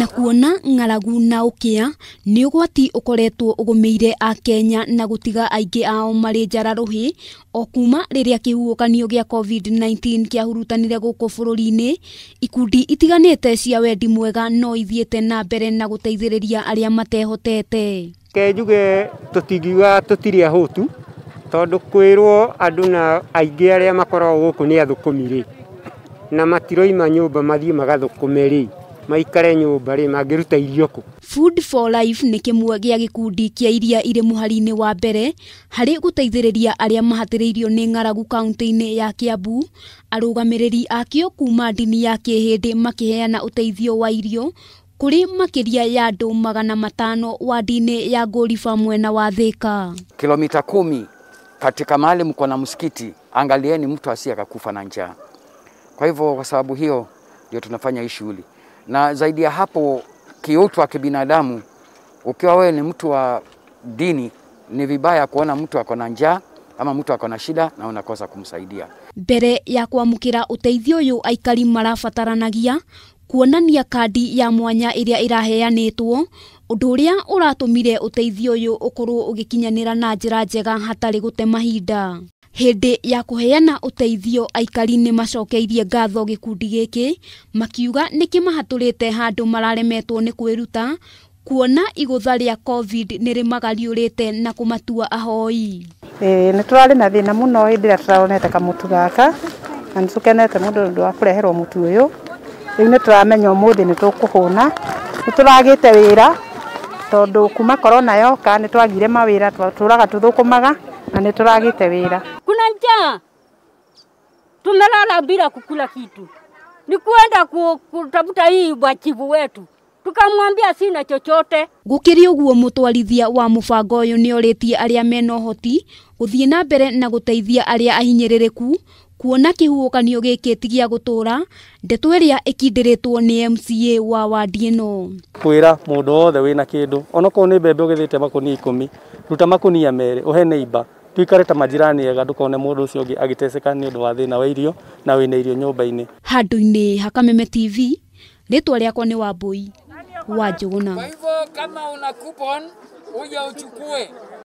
na kuona ng'aragu na ũkĩa nĩ ũgwati ũkoretwo ũgũmĩire kenya na gũtiga aingĩ ao marĩ njararuhĩ o kuuma rĩrĩa kĩhuhũkanio gĩa covid-19 kĩahurutanire gũkũ bũrũri-inĩ ikundi itiganĩte cia wendi mwega no ithiĩte na mbere na gũteithĩrĩria arĩa matehotete ke njuge tũtingiuga tũtirĩ ahũtu tondũ kwĩrwo andũ na aingĩ arĩa makoragwo gũkũ nĩ athũkũmi rĩ na matiroima nyumba mathii magathukume ri maikare nyumba ri mangiruta irio Food for Life nä kä mwe gä a kĩa iria irä mũhari-inĩ wa mbere harĩ gũteithĩrĩria arĩa mahatĩrĩirio nĩ ng'aragu kaunti-inĩ ya Kĩambu arũgamä akio kuma akĩo ndini ya kĩhĩndĩ makĩheana ũteithio wa irio kũrĩ makĩria ya andũ magana matano wa inĩ ya ngũriba mwena wa Thĩka. Kilomita kumi katika mahali mko na msikiti, angalieni mtu asiye akakufa na njaa. Kwa hivyo kwa sababu hiyo ndio tunafanya hii shughuli, na zaidi ya hapo, kiutu wa kibinadamu, ukiwa wewe ni mtu wa dini, ni vibaya kuona mtu ako na njaa ama mtu ako na shida na unakosa kumsaidia. Mbere ya kuamukira uteithio uyu aikari marabataranagia kuonania kandi ya mwanya iria iraheanitwo undu uria uratumire uteithio uyu ukorwo ugikinyanira na njira njega hatari gute mahinda hĩndĩ ya kuheana uteithio aikari ni macokeirie ngatho gikundi giki makiuga niki mahaturite handu mararemetwo ni kwiruta kuona igũtha rĩa covid ni rĩmagariũrĩte na kumatua ahoi ĩĩ ni tũrarĩ na thĩna mũno hĩndĩ ĩrĩa tũraronete kamutu gaka na nĩ tũkenete mũndũ nĩũndũ wa kũreherwo mũtu ũyũ rĩu nĩ tũramenya ũmũthĩ nĩ tũkũhũna nĩ tũragĩte wĩra tondũ kuma korona yoka ni twagire mawĩra tũtũraga tũthũkũmaga na nä tå ragä te wä ra kuna njaa tumelala bila kukula kitu ni kwenda kutabuta hii bwachivu wetu tukamwambia sina chochote gukiria uguo mutwarithia wa mubango uyu ni oritie aria mena hoti guthie na mbere na guteithia aria ahinyiririku kuona kihuhukanio gikiti gia gutura ndeto iria ikindiritwo ni MCA wa wadi ino kwira mundu wothe wina kindu onokorwo ni mbembe ugithite makuni ikumi ruta makunia meri uhe neiba tuikare ta majirani ega ndukone mundu ucio ngi agiteseka ni undu wa thina wa irio na wina irio nyumba-ini handu-ini hakameme tv ritwa riakwa ni wambui wa njuguna kwa hivyo kama una coupon uje uchukue